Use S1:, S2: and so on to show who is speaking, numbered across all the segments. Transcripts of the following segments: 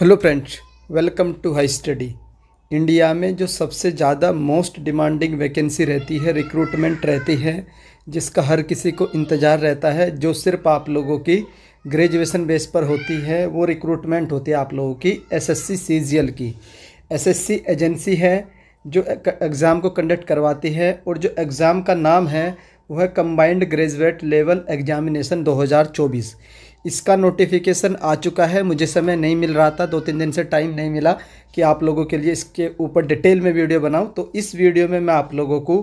S1: hello friends welcome to high study India में जो सबसे ज़्यादा मोस्ट डिमांडिंग वैकेंसी रहती है रिक्रूटमेंट रहती है जिसका हर किसी को इंतज़ार रहता है जो सिर्फ आप लोगों की ग्रेजुएशन बेस पर होती है वो रिक्रूटमेंट होती है आप लोगों की एसएससी सीजीएल की एसएससी एजेंसी है जो एग्ज़ाम को कंडक्ट करवाती है और जो एग्ज़ाम का नाम है वह कम्बाइंड ग्रेजुएट लेवल एग्जामिनेशन दो इसका नोटिफिकेशन आ चुका है मुझे समय नहीं मिल रहा था दो तीन दिन से टाइम नहीं मिला कि आप लोगों के लिए इसके ऊपर डिटेल में वीडियो बनाऊं तो इस वीडियो में मैं आप लोगों को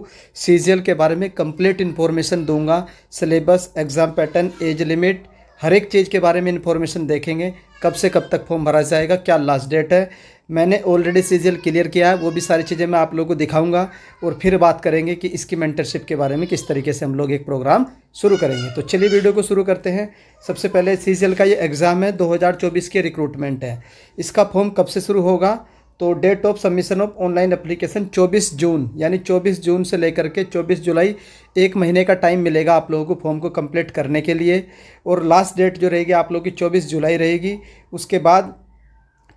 S1: सीजीएल के बारे में कंप्लीट इन्फॉर्मेशन दूंगा syllabus exam pattern age limit हर एक चीज़ के बारे में इन्फॉर्मेशन देखेंगे कब से कब तक फॉर्म भरा जाएगा क्या लास्ट डेट है मैंने ऑलरेडी सीजीएल क्लियर किया है वो भी सारी चीज़ें मैं आप लोगों को दिखाऊंगा और फिर बात करेंगे कि इसकी मेंटरशिप के बारे में किस तरीके से हम लोग एक प्रोग्राम शुरू करेंगे तो चलिए वीडियो को शुरू करते हैं सबसे पहले सीजीएल का ये एग्ज़ाम है 2024 के रिक्रूटमेंट है इसका फॉर्म कब से शुरू होगा तो date of submission of online application चौबीस जून यानी चौबीस जून से लेकर के चौबीस जुलाई एक महीने का टाइम मिलेगा आप लोगों को फॉर्म को कम्प्लीट करने के लिए और लास्ट डेट जो रहेगी आप लोगों की चौबीस जुलाई रहेगी उसके बाद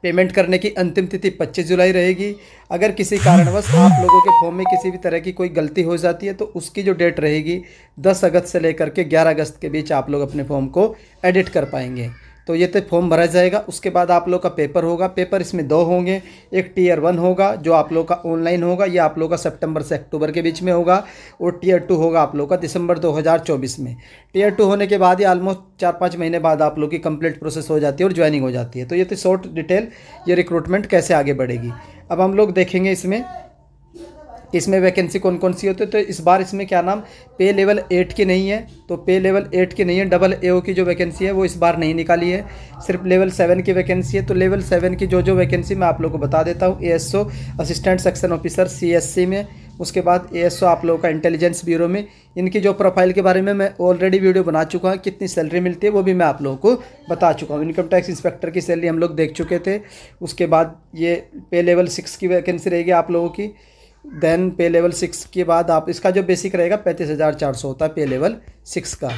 S1: पेमेंट करने की अंतिम तिथि 25 जुलाई रहेगी अगर किसी कारणवश आप लोगों के फॉर्म में किसी भी तरह की कोई गलती हो जाती है तो उसकी जो डेट रहेगी 10 अगस्त से लेकर के 11 अगस्त के बीच आप लोग अपने फॉर्म को एडिट कर पाएंगे तो ये तो फॉर्म भरा जाएगा उसके बाद आप लोग का पेपर होगा पेपर इसमें दो होंगे एक टीयर वन होगा जो आप लोग का ऑनलाइन होगा ये आप लोग का सितंबर से अक्टूबर के बीच में होगा और टीयर टू होगा आप लोग का दिसंबर 2024 में टीयर टू होने के बाद ही आलमोस्ट चार पाँच महीने बाद आप लोग की कंप्लीट प्रोसेस हो जाती है और ज्वाइनिंग हो जाती है तो ये तो शॉर्ट डिटेल ये रिक्रूटमेंट कैसे आगे बढ़ेगी अब हम लोग देखेंगे इसमें इसमें वैकेंसी कौन कौन सी होती है तो इस बार इसमें क्या नाम पे लेवल एट की नहीं है तो पे लेवल एट की नहीं है डबल ए की जो वैकेंसी है वो इस बार नहीं निकाली है सिर्फ लेवल सेवन की वैकेंसी है तो लेवल सेवन की जो जो वैकेंसी मैं आप लोगों को बता देता हूँ ए असिस्टेंट सेक्शन ऑफिसर सी में उसके बाद ए आप लोगों का इंटेलिजेंस ब्यूरो में इनकी जो प्रोफाइल के बारे में मैं ऑलरेडी वीडियो बना चुका हूँ कितनी सैलरी मिलती है वो भी मैं आप लोगों को बता चुका हूँ इनकम टैक्स इंस्पेक्टर की सैलरी हम लोग देख चुके थे उसके बाद ये पे लेवल सिक्स की वैकेंसी रहेगी आप लोगों की देन पे लेवल सिक्स के बाद आप इसका जो बेसिक रहेगा पैंतीस हज़ार चार सौ होता है पे लेवल सिक्स का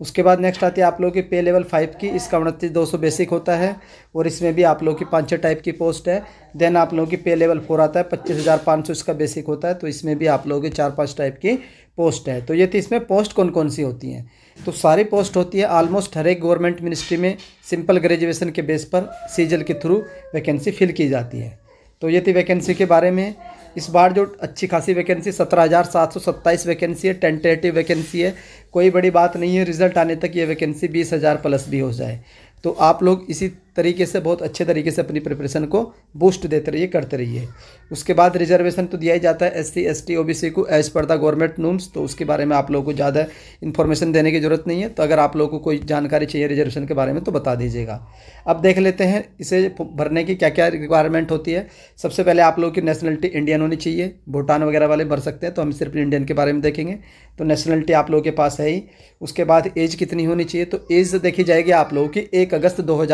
S1: उसके बाद नेक्स्ट आती है आप लोगों की पे लेवल फाइव की इसका उनतीस दो सौ बेसिक होता है और इसमें भी आप लोगों की पाँच छः टाइप की पोस्ट है देन आप लोगों की पे लेवल फोर आता है पच्चीस हज़ार पाँच सौ इसका बेसिक होता है तो इसमें भी आप लोगों की चार पाँच टाइप की पोस्ट है तो ये थी इसमें पोस्ट कौन कौन सी होती हैं तो सारी पोस्ट होती है ऑलमोस्ट हर एक गवर्नमेंट मिनिस्ट्री में सिंपल ग्रेजुएशन के बेस पर सीजल के थ्रू वैकेंसी फिल की जाती है तो ये थी वैकेंसी के बारे में इस बार जो अच्छी खासी वैकेंसी सत्रह हज़ार सात सौ सत्ताईस वैकेंसी है टेंटेटिव वैकेंसी है कोई बड़ी बात नहीं है रिजल्ट आने तक ये वैकेंसी बीस हज़ार प्लस भी हो जाए तो आप लोग इसी तरीके से बहुत अच्छे तरीके से अपनी प्रिपरेशन को बूस्ट देते रहिए करते रहिए उसके बाद रिजर्वेशन तो दिया ही जाता है S C S T O B C को एज पर द गवर्नमेंट नूम्स तो उसके बारे में आप लोगों को ज़्यादा इन्फॉर्मेशन देने की ज़रूरत नहीं है तो अगर आप लोगों को कोई जानकारी चाहिए रिजर्वेशन के बारे में तो बता दीजिएगा अब देख लेते हैं इसे भरने की क्या क्या रिक्वायरमेंट होती है सबसे पहले आप लोगों की नेशनलिटी इंडियन होनी चाहिए भूटान वगैरह वाले भर सकते हैं तो हम सिर्फ इंडियन के बारे में देखेंगे तो नेशनलिटी आप लोगों के पास है ही उसके बाद एज कितनी होनी चाहिए तो एज देखी जाएगी आप लोगों की एक अगस्त दो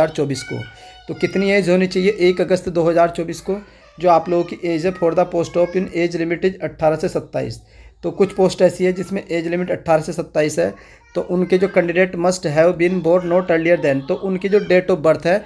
S1: को को तो कितनी एज होनी चाहिए एक अगस्त 2024 को जो आप लोगों की एज है for the post of in age limit is अट्ठारह से सत्ताईस तो कुछ पोस्ट ऐसी है जिसमें एज लिमिट 18 से 27 है तो उनके जो candidate must have been born not earlier than तो उनकी जो डेट ऑफ बर्थ है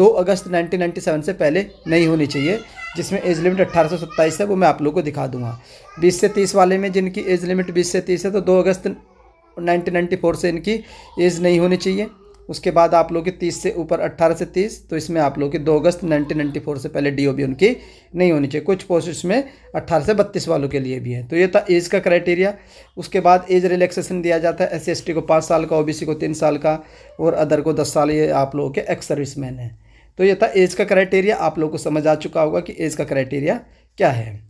S1: दो अगस्त सेवन से पहले नहीं होनी चाहिए जिसमें एज लिमिट अट्ठारह से सत्ताईस है वो मैं आप लोगों को दिखा दूंगा 20 से 30 वाले में जिनकी एज लिमिट 20 से 30 है तो 2 अगस्त 1994 से इनकी एज नहीं होनी चाहिए उसके बाद आप लोग की तीस से ऊपर अट्ठारह से तीस तो इसमें आप लोग की दो अगस्त नाइनटीन नाइन्टी फोर से पहले डी उनकी नहीं होनी चाहिए कुछ पोस्ट में अट्ठारह से बत्तीस वालों के लिए भी है तो ये था एज का क्राइटेरिया उसके बाद एज रिलैक्सेशन दिया जाता है एस सी को पाँच साल का ओ को तीन साल का और अदर को दस साल ये आप लोगों के एक्स सर्विस मैन है तो ये था एज का क्राइटेरिया आप लोग को समझ आ चुका होगा कि एज का क्राइटेरिया क्या है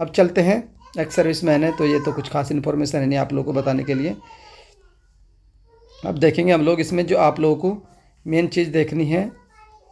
S1: अब चलते हैं एक्स सर्विस मैन है तो ये तो कुछ खास इन्फॉर्मेशन है नहीं आप लोग को बताने के लिए अब देखेंगे हम लोग इसमें जो आप लोगों को मेन चीज़ देखनी है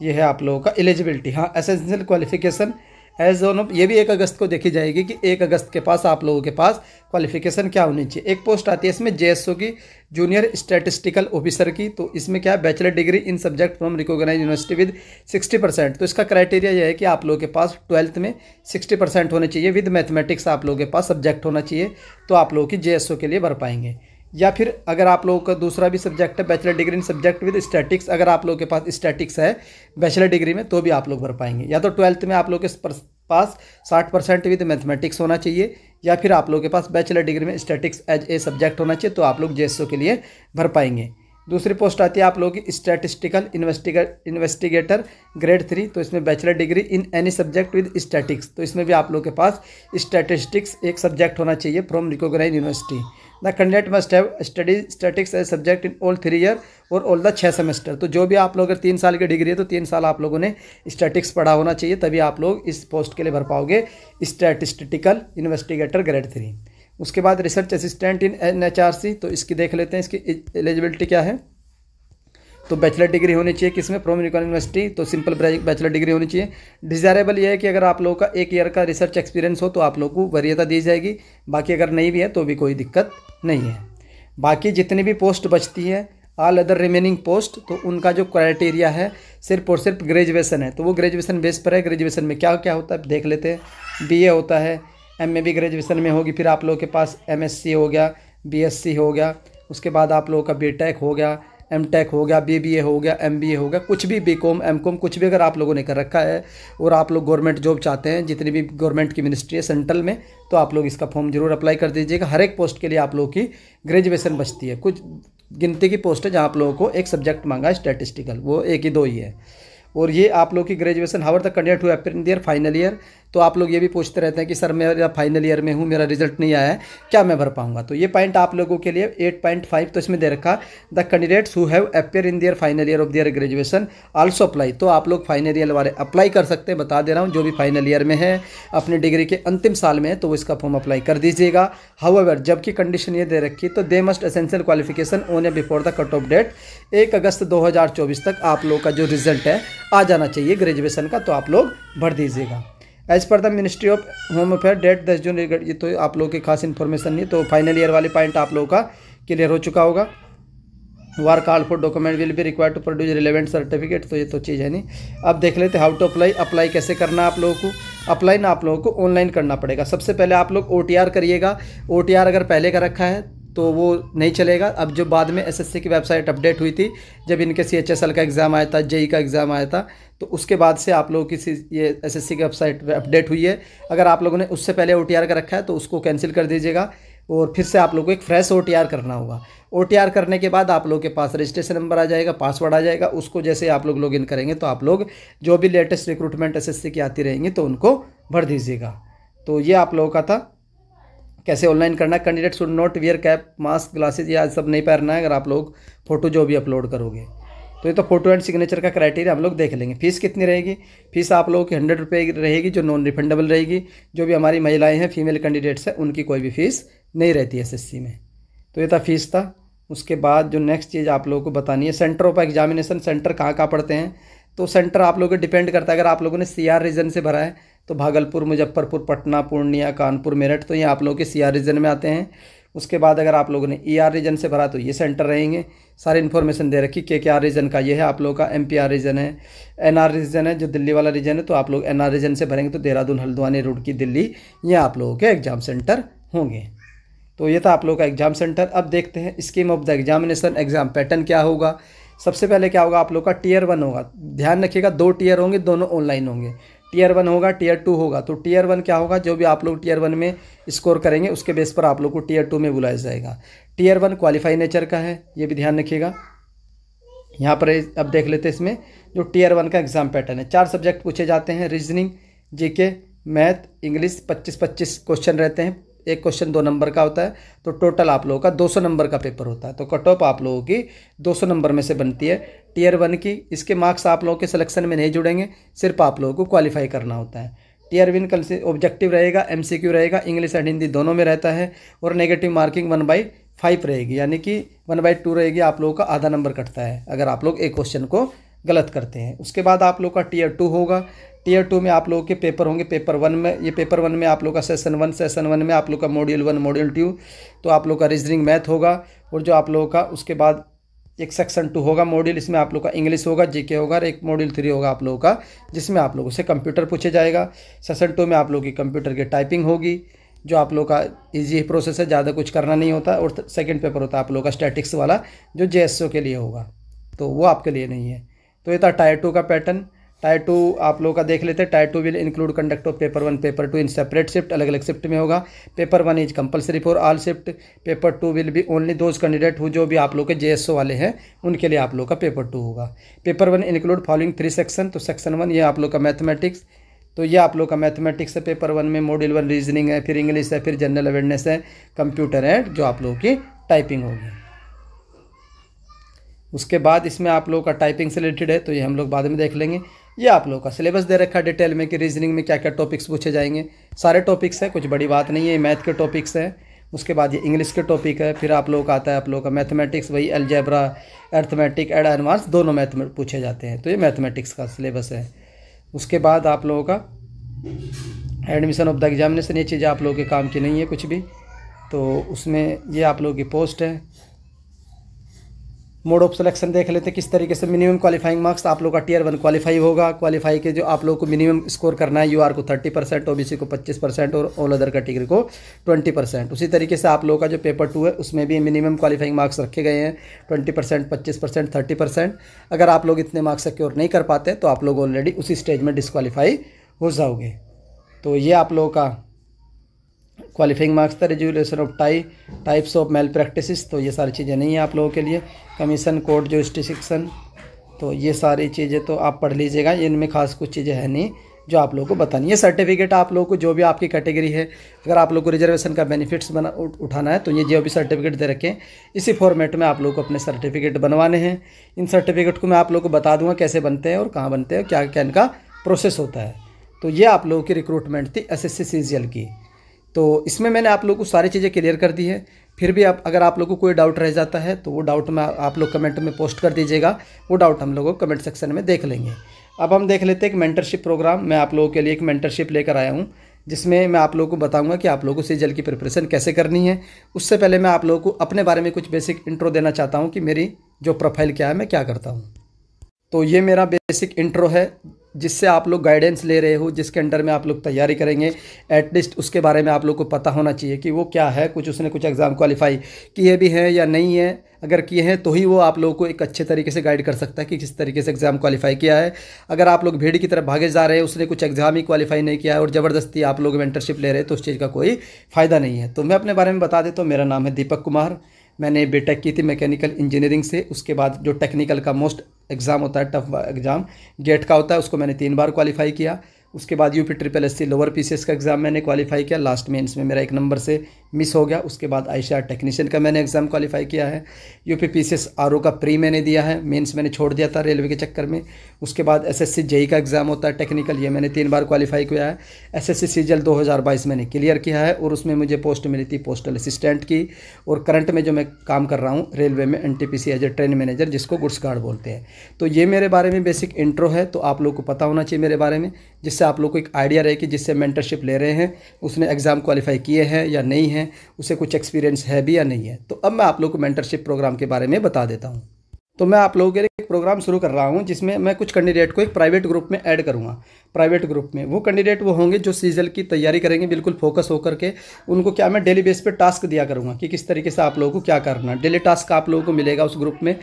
S1: ये है आप लोगों का एलिजिबिलिटी हाँ essential qualification as on of ये भी एक अगस्त को देखी जाएगी कि एक अगस्त के पास आप लोगों के पास क्वालिफिकेशन क्या होनी चाहिए एक पोस्ट आती है इसमें जे की जूनियर स्टेटिस्टिकल ऑफिसर की तो इसमें क्या है bachelor degree in subject from recognise university with 60 percent तो इसका क्राइटेरिया यह है कि आप लोगों के पास ट्वेल्थ में 60 परसेंट होने चाहिए विद मैथमेटिक्स आप लोगों के पास सब्जेक्ट होना चाहिए तो आप लोगों की जे के लिए भर पाएंगे या फिर अगर आप लोगों का दूसरा भी सब्जेक्ट है bachelor degree in subject with statics अगर आप लोगों के पास स्टैटिक्स है बैचलर डिग्री में तो भी आप लोग भर पाएंगे या तो ट्वेल्थ में आप लोग के पास साठ परसेंट विद मैथमेटिक्स होना चाहिए या फिर आप लोग के पास बैचलर डिग्री में स्टैटिक्स एज ए सब्जेक्ट होना चाहिए तो आप लोग जे के लिए भर पाएंगे दूसरी पोस्ट आती है आप लोगों की स्टैटिस्टिकल इन्वेस्टिगेटर ग्रेड थ्री तो इसमें bachelor degree in any subject with statics तो इसमें भी आप लोगों के पास स्टैटिस्टिक्स एक सब्जेक्ट होना चाहिए from recognise university the candidate must have study statics as subject in all three year और ऑल द छः सेमेस्टर तो जो भी आप लोग अगर तीन साल की डिग्री है तो तीन साल आप लोगों ने स्टैटिक्स पढ़ा होना चाहिए तभी आप लोग इस पोस्ट के लिए भर पाओगे स्टैटिस्टिकल इन्वेस्टिगेटर ग्रेड थ्री उसके बाद research assistant in N H R C तो इसकी देख लेते हैं इसकी एलिजिबिलिटी क्या है तो बैचलर डिग्री होनी चाहिए किसमें प्रोम यूनिवर्सिटी तो सिंपल बैचलर डिग्री होनी चाहिए डिज़ायरेबल ये है कि अगर आप लोगों का एक ईयर का रिसर्च एक्सपीरियंस हो तो आप लोग को वरीयता दी जाएगी बाकी अगर नहीं भी है तो भी कोई दिक्कत नहीं है बाकी जितनी भी पोस्ट बचती है ऑल अदर रिमेनिंग पोस्ट तो उनका जो क्राइटेरिया है सिर्फ और सिर्फ ग्रेजुएसन है तो वो ग्रेजुएसन बेस पर है ग्रेजुएसन में क्या क्या होता है देख लेते हैं बी होता है एम ए भी ग्रेजुएशन में होगी फिर आप लोगों के पास एम हो गया बी हो गया उसके बाद आप लोगों का बी हो गया एम टेक हो गया बी बी ए हो गया एम बी ए हो गया कुछ भी बी कॉम एम कॉम कुछ भी अगर आप लोगों ने कर रखा है और आप लोग गवर्नमेंट जॉब चाहते हैं जितनी भी गवर्नमेंट की मिनिस्ट्री है सेंट्रल में तो आप लोग इसका फॉर्म जरूर अप्लाई कर दीजिएगा हर एक पोस्ट के लिए आप लोगों की ग्रेजुएसन बचती है कुछ गिनती की पोस्ट है जहाँ आप लोगों को एक सब्जेक्ट मांगा है स्टैटिस्टिकल वो एक ही दो ही है और ये आप लोग की ग्रेजुएसन हावर तक कंडक्ट हुआ appear year their final year तो आप लोग ये भी पूछते रहते हैं कि सर मेरा फाइनल ईयर में हूँ मेरा रिजल्ट नहीं आया है क्या मैं भर पाऊँगा तो ये पॉइंट आप लोगों के लिए एट पॉइंट फाइव तो इसमें दे रखा the candidates who have appear in their final year of their graduation also apply तो आप लोग फाइनल ईयर वाले अप्लाई कर सकते हैं बता दे रहा हूँ जो भी फाइनल ईयर में है अपने डिग्री के अंतिम साल में तो इसका फॉर्म अप्लाई कर दीजिएगा हाउएवर जबकि कंडीशन ये दे रखी तो they must essential qualification on before the cut off date एक अगस्त 2024 तक आप लोग का जो रिजल्ट है आ जाना चाहिए ग्रेजुएशन का तो आप लोग भर दीजिएगा एज पर the ministry of home affair date दस जून ये तो आप लोगों की खास इन्फॉर्मेशन नहीं तो फाइनल ईयर वाले पॉइंट आप लोगों का क्लियर हो चुका होगा वार कार्ड फॉर डॉक्यूमेंट विल भी required to produce relevant certificate तो ये तो चीज़ है नहीं अब देख लेते हाउ टू अप्लाई अप्लाई कैसे करना आप लोगों को अप्लाई ना आप लोगों को ऑनलाइन करना पड़ेगा सबसे पहले आप लोग ओ करिएगा ओ अगर पहले का रखा है तो वो नहीं चलेगा अब जो बाद में एसएससी की वेबसाइट अपडेट हुई थी जब इनके सी का एग्ज़ाम आया था जेई e का एग्ज़ाम आया था तो उसके बाद से आप लोगों की ये एसएससी की वेबसाइट अपडेट हुई है अगर आप लोगों ने उससे पहले ओ का रखा है तो उसको कैंसिल कर दीजिएगा और फिर से आप लोग को एक फ्रेश ओ करना होगा ओ करने के बाद आप लोग के पास रजिस्ट्रेशन नंबर आ जाएगा पासवर्ड आ जाएगा उसको जैसे आप लोग लॉग इन करेंगे तो आप लोग जो भी लेटेस्ट रिक्रूटमेंट एस की आती रहेंगी तो उनको भर दीजिएगा तो ये आप लोगों का था कैसे ऑनलाइन करना candidate should not wear cap mask glasses या सब नहीं पहनना है अगर आप लोग फोटो जो भी अपलोड करोगे तो ये तो फोटो एंड सिग्नेचर का क्राइटेरिया हम लोग देख लेंगे फीस कितनी रहेगी फीस आप लोगों की हंड्रेड रुपये रहेगी जो नॉन रिफंडेबल रहेगी जो भी हमारी महिलाएं हैं फीमेल कैंडिडेट्स हैं उनकी कोई भी फीस नहीं रहती एस में तो ये था फीस था उसके बाद जो नेक्स्ट चीज़ आप लोगों को बतानी है सेंटर ऑफ एग्जामिनेशन सेंटर कहाँ कहाँ पढ़ते हैं तो सेंटर आप लोगों को डिपेंड करता है अगर आप लोगों ने सी रीजन से भरा है तो भागलपुर मुजफ्फरपुर पटना पूर्णिया कानपुर मेरठ तो ये आप लोगों के सी आर रीजन में आते हैं उसके बाद अगर आप लोगों ने ई आर रीजन से भरा तो ये सेंटर रहेंगे सारी इन्फॉर्मेशन दे रखी के के आर रीजन का ये है आप लोगों का एम पी आर रीजन है एन आर रीजन है जो दिल्ली वाला रीजन है तो आप लोग एन आर रीजन से भरेंगे तो देहरादून हल्द्वानी रोड की दिल्ली ये आप लोगों के एग्ज़ाम सेंटर होंगे तो ये था आप लोगों का एग्ज़ाम सेंटर अब देखते हैं scheme of the examination exam pattern क्या होगा सबसे पहले क्या होगा आप लोग का टीयर वन होगा ध्यान रखिएगा दो टीयर होंगे दोनों ऑनलाइन होंगे टीयर वन होगा टीयर टू होगा तो टीयर वन क्या होगा जो भी आप लोग टीयर वन में स्कोर करेंगे उसके बेस पर आप लोग को टीयर टू में बुलाया जाएगा टीयर वन क्वालिफाई नेचर का है ये भी ध्यान रखिएगा यहाँ पर अब देख लेते हैं इसमें जो टीयर वन का एग्ज़ाम पैटर्न है चार सब्जेक्ट पूछे जाते हैं reasoning GK math English 25-25 question रहते हैं एक क्वेश्चन दो नंबर का होता है तो टोटल आप लोगों का 200 नंबर का पेपर होता है तो कट ऑफ आप लोगों की 200 नंबर में से बनती है टीयर वन की इसके मार्क्स आप लोगों के सिलेक्शन में नहीं जुड़ेंगे सिर्फ आप लोगों को क्वालिफाई करना होता है टीयर वन कल से ऑब्जेक्टिव रहेगा एम रहेगा इंग्लिश एंड हिंदी दोनों में रहता है और negative marking one by five रहेगी यानी कि वन बाई टू रहेगी आप लोगों का आधा नंबर कटता है अगर आप लोग एक क्वेश्चन को गलत करते हैं उसके बाद आप लोग का टीयर टू होगा टीयर टू में आप लोगों के पेपर होंगे पेपर वन में ये पेपर वन में आप लोग का सेशन वन सेशन वन में आप लोग का मॉड्यूल वन मॉड्यूल टू तो आप लोग का रीजनिंग मैथ होगा और जो आप लोगों का उसके बाद एक सेक्शन टू होगा मॉड्यूल इसमें आप लोग का इंग्लिश होगा जीके होगा और एक मॉड्यूल थ्री होगा आप लोगों का जिसमें आप लोगों से कंप्यूटर पूछे जाएगा सेशन टू में आप लोग की कंप्यूटर की टाइपिंग होगी जो आप लोग का इजी प्रोसेस है ज़्यादा कुछ करना नहीं होता और सेकंड पेपर होता है आप लोग का स्टैटिक्स वाला जो जे के लिए होगा तो वो आपके लिए नहीं है तो ये था टायर टू का पैटर्न टाइप टू आप लोगों का देख लेते हैं type two will include conduct of paper one paper two in separate shift अलग अलग शिफ्ट में होगा paper one is compulsory for all shift paper two will be only those candidate who जो भी आप लोग के जे वाले हैं उनके लिए आप लोग का पेपर टू होगा paper one include following three section तो सेक्शन वन ये आप लोग का मैथमेटिक्स तो ये आप लोग का मैथमेटिक्स है पेपर वन में मॉड्यूल वन रीजनिंग है फिर इंग्लिश है फिर जनरल अवेयरनेस है कंप्यूटर है जो आप लोगों की टाइपिंग होगी उसके बाद इसमें आप लोगों का टाइपिंग से रिलेटेड है तो ये हम लोग बाद में देख लेंगे ये आप लोगों का सिलेबस दे रखा है डिटेल में कि रीजनिंग में क्या क्या टॉपिक्स पूछे जाएंगे सारे टॉपिक्स हैं कुछ बड़ी बात नहीं है मैथ के टॉपिक्स हैं उसके बाद ये इंग्लिश के टॉपिक है फिर आप लोगों का आता है आप लोगों का मैथमेटिक्स वही एलजेब्रा अर्थमेटिक एड एनवास दोनों मैथ पूछे जाते हैं तो ये मैथमेटिक्स का सिलेबस है उसके बाद आप लोगों का एडमिशन ऑफ द एग्जामिनेशन ये चीज़ें आप लोगों के काम की नहीं है कुछ भी तो उसमें ये आप लोगों की पोस्ट है मोड ऑफ सिलेक्शन देख लेते हैं किस तरीके से मिनिमम क्वालिफाइंग मार्क्स आप लोग का टीयर वन क्वालिफाई होगा क्वालिफाई के जो आप लोग को मिनिमम स्कोर करना है यूआर को थर्टी परसेंट ओबीसी को पच्चीस परसेंट और ऑल अदर कैटेगरी को ट्वेंटी परसेंट उसी तरीके से आप लोगों का जो पेपर टू है उसमें भी मिनिमम क्वालिफाइंग मार्क्स रखे गए हैं ट्वेंटी परसेंट पच्चीस परसेंट थर्टी परसेंट अगर आप लोग इतने मार्क्स सिक्योर नहीं कर पाते तो आप लोग ऑलरेडी उसी स्टेज में डिसक्वालीफाई हो जाओगे तो ये आप लोगों का क्वालिफाइंग मार्क्स था resolution of tie types of mail practice तो ये सारी चीज़ें नहीं है आप लोगों के लिए कमीशन कोर्ट जो स्टिशिक्सन तो ये सारी चीज़ें तो आप पढ़ लीजिएगा इनमें खास कुछ चीज़ें हैं नहीं जो आप लोगों को बतानी है सर्टिफिकेट आप लोगों को जो भी आपकी कैटेगरी है अगर आप लोग को रिजर्वेशन का बेनिफिट्स बना उठाना है तो ये जो भी सर्टिफिकेट दे रखें इसी फॉर्मेट में आप लोग को अपने सर्टिफिकेट बनवाने हैं इन सर्टिफिकेट को मैं आप लोग को बता दूंगा कैसे बनते हैं और कहाँ बनते हैं क्या क्या इनका प्रोसेस होता है तो ये आप लोगों की रिक्रूटमेंट थी एस एस की तो इसमें मैंने आप लोग को सारी चीज़ें क्लियर कर दी है फिर भी आप अगर आप लोग को कोई डाउट रह जाता है तो वो डाउट में आप लोग कमेंट में पोस्ट कर दीजिएगा वो डाउट हम लोगों को कमेंट सेक्शन में देख लेंगे अब हम देख लेते हैं एक मेंटरशिप प्रोग्राम मैं आप लोगों के लिए एक मेंटरशिप लेकर आया हूँ जिसमें मैं आप लोगों को बताऊँगा कि आप लोगों से जल की प्रिपरेशन कैसे करनी है उससे पहले मैं आप लोगों को अपने बारे में कुछ बेसिक इंट्रो देना चाहता हूँ कि मेरी जो प्रोफाइल क्या है मैं क्या करता हूँ तो ये मेरा बेसिक इंट्रो है जिससे आप लोग गाइडेंस ले रहे हो जिसके अंडर में आप लोग तैयारी करेंगे एटलीस्ट उसके बारे में आप लोग को पता होना चाहिए कि वो क्या है कुछ उसने कुछ एग्ज़ाम क्वालिफाई किए भी हैं या नहीं है अगर किए हैं तो ही वो आप लोगों को एक अच्छे तरीके से गाइड कर सकता है कि किस तरीके से एग्ज़ाम क्वालिफाई किया है अगर आप लोग भीड़ की तरफ भागे जा रहे हैं उसने कुछ एग्ज़ाम ही क्वालिफाई नहीं किया है और ज़बरदस्ती आप लोग मेंटरशिप ले रहे हैं तो उस चीज़ का कोई फ़ायदा नहीं है तो मैं अपने बारे में बता देता तो हूँ मेरा नाम है दीपक कुमार मैंने बीटेक की थी मैकेनिकल इंजीनियरिंग से उसके बाद जो टेक्निकल का मोस्ट एग्ज़ाम होता है टफ एग्ज़ाम गेट का होता है उसको मैंने तीन बार क्वालिफाई किया उसके बाद UP triple S C lower PCS का एग्ज़ाम मैंने क्वालिफाई किया लास्ट मेंस में मेरा एक नंबर से मिस हो गया उसके बाद आई टेक्नीशियन का मैंने एग्ज़ाम क्वालिफाई किया है U P P C S R O का प्री मैंने दिया है मेंस मैंने छोड़ दिया था रेलवे के चक्कर में उसके बाद एस एस सी जेई का एग्ज़ाम होता है टेक्निकल ये मैंने तीन बार क्वालिफाई किया है एस एस सी दो हज़ार बाईस मैंने क्लियर किया है और उसमें मुझे पोस्ट मिली थी पोस्टल असिस्टेंट की और करंट में जो मैं काम कर रहा हूँ रेलवे में N T P C as a train manager जिसको गुड्स गार्ड बोलते हैं तो ये मेरे बारे में बेसिक इंट्रो है तो आप लोग को पता होना चाहिए मेरे बारे में जिससे आप लोग को एक आइडिया रहे कि जिससे मेंटरशिप ले रहे हैं उसने एग्ज़ाम क्वालिफाई किए हैं या नहीं है हैं उसे कुछ एक्सपीरियंस है भी या नहीं है तो अब मैं आप लोग को मेंटरशिप प्रोग्राम के बारे में बता देता हूँ तो मैं आप लोगों के लिए एक प्रोग्राम शुरू कर रहा हूँ जिसमें मैं कुछ कैंडिडेट को एक प्राइवेट ग्रुप में ऐड करूँगा प्राइवेट ग्रुप में वो कैंडिडेट वो होंगे जो सीजल की तैयारी करेंगे बिल्कुल फोकस होकर के उनको क्या मैं डेली बेस पे टास्क दिया करूँगा कि किस तरीके से आप लोगों को क्या करना डेली टास्क आप लोगों को मिलेगा उस ग्रुप में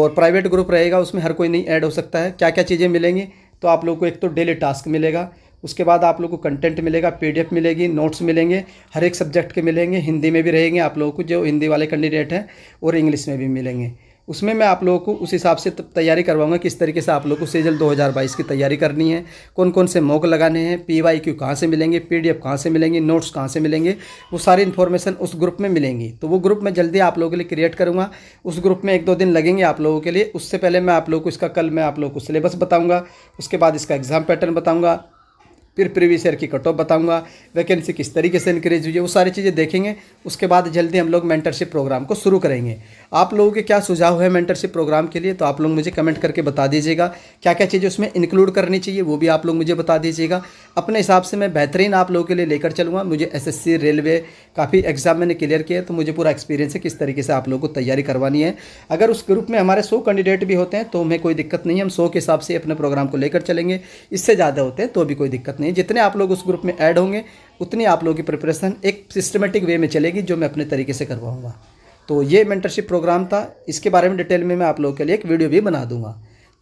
S1: और प्राइवेट ग्रुप रहेगा उसमें हर कोई नहीं ऐड हो सकता है क्या क्या चीज़ें मिलेंगी तो आप लोग को एक तो डेली टास्क मिलेगा उसके बाद आप लोग को कंटेंट मिलेगा पीडीएफ मिलेगी नोट्स मिलेंगे हर एक सब्जेक्ट के मिलेंगे हिंदी में भी रहेंगे आप लोगों को जो हिंदी वाले कैंडिडेट हैं और इंग्लिश में भी मिलेंगे उसमें मैं आप लोगों को उस हिसाब से तैयारी करवाऊंगा किस तरीके से आप लोगों को सीजल 2022 की तैयारी करनी है कौन कौन से मौक लगाने हैं पी वाई क्यू कहाँ से मिलेंगे पी डी एफ कहाँ से मिलेंगे नोट्स कहाँ से मिलेंगे वो सारी इन्फॉर्मेशन उस ग्रुप में मिलेंगी तो वो ग्रुप मैं जल्दी आप लोगों के लिए क्रिएट करूँगा उस ग्रुप में एक दो दिन लगेंगे आप लोगों के लिए उससे पहले मैं आप लोग को इसका कल मैं आप लोग को सिलेबस बताऊँगा उसके बाद इसका एग्ज़ाम पैटर्न बताऊँगा फिर प्रीवियस ईयर की कट ऑफ बताऊँगा वैकेंसी किस तरीके से इंक्रीज हुई है वो सारी चीज़ें देखेंगे उसके बाद जल्दी हम लोग मेंटरशिप प्रोग्राम को शुरू करेंगे आप लोगों के क्या सुझाव है मेंटरशिप प्रोग्राम के लिए तो आप लोग मुझे कमेंट करके बता दीजिएगा क्या क्या चीज़ें उसमें इंक्लूड करनी चाहिए वो भी आप लोग मुझे बता दीजिएगा अपने हिसाब से मैं बेहतरीन आप लोगों के लिए लेकर चलूँगा मुझे एस रेलवे काफ़ी एग्ज़ाम मैंने क्लियर किया है तो मुझे पूरा एक्सपीरियंस है किस तरीके से आप लोगों को तैयारी करवानी है अगर उस ग्रुप में हमारे सौ कैंडिडेट भी होते हैं तो हमें कोई दिक्कत नहीं हम सौ के हिसाब से अपने प्रोग्राम को लेकर चलेंगे इससे ज़्यादा होते हैं तो भी कोई दिक्कत नहीं है जितने आप लोग उस ग्रुप में ऐड होंगे उतनी आप लोगों की प्रिपरेशन एक सिस्टमेटिक वे में चलेगी जो मैं अपने तरीके से करवाऊँगा तो ये मेंटरशिप प्रोग्राम था इसके बारे में डिटेल में मैं आप लोगों के लिए एक वीडियो भी बना दूंगा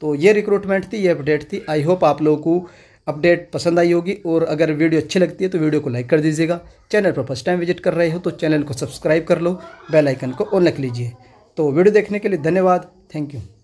S1: तो ये रिक्रूटमेंट थी ये अपडेट थी आई होप आप लोगों को अपडेट पसंद आई होगी और अगर वीडियो अच्छी लगती है तो वीडियो को लाइक कर दीजिएगा चैनल पर फर्स्ट टाइम विजिट कर रहे हो तो चैनल को सब्सक्राइब कर लो बेल आइकन को ऑन रख लीजिए तो वीडियो देखने के लिए धन्यवाद थैंक यू